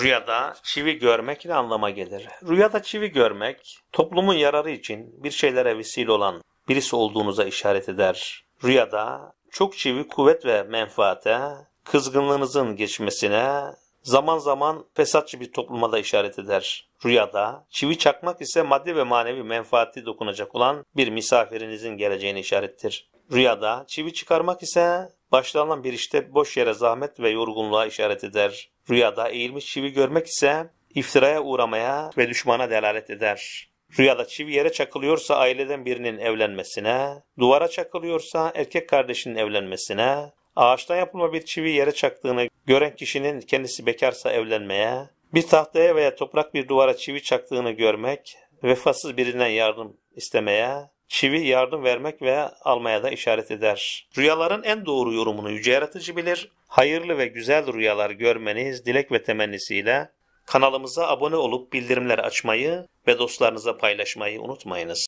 Rüyada çivi görmek ne anlama gelir? Rüyada çivi görmek, toplumun yararı için bir şeylere vesile olan birisi olduğunuza işaret eder. Rüyada çok çivi kuvvet ve menfaate, kızgınlığınızın geçmesine, zaman zaman fesatçı bir topluma da işaret eder. Rüyada çivi çakmak ise maddi ve manevi menfaati dokunacak olan bir misafirinizin geleceğini işarettir. Rüyada çivi çıkarmak ise başlanan bir işte boş yere zahmet ve yorgunluğa işaret eder. Rüyada eğilmiş çivi görmek ise iftiraya uğramaya ve düşmana delalet eder. Rüyada çivi yere çakılıyorsa aileden birinin evlenmesine, duvara çakılıyorsa erkek kardeşinin evlenmesine, Ağaçtan yapılma bir çivi yere çaktığını gören kişinin kendisi bekarsa evlenmeye, bir tahtaya veya toprak bir duvara çivi çaktığını görmek, vefasız birinden yardım istemeye, çivi yardım vermek veya almaya da işaret eder. Rüyaların en doğru yorumunu yüce yaratıcı bilir. Hayırlı ve güzel rüyalar görmeniz dilek ve temennisiyle kanalımıza abone olup bildirimler açmayı ve dostlarınıza paylaşmayı unutmayınız.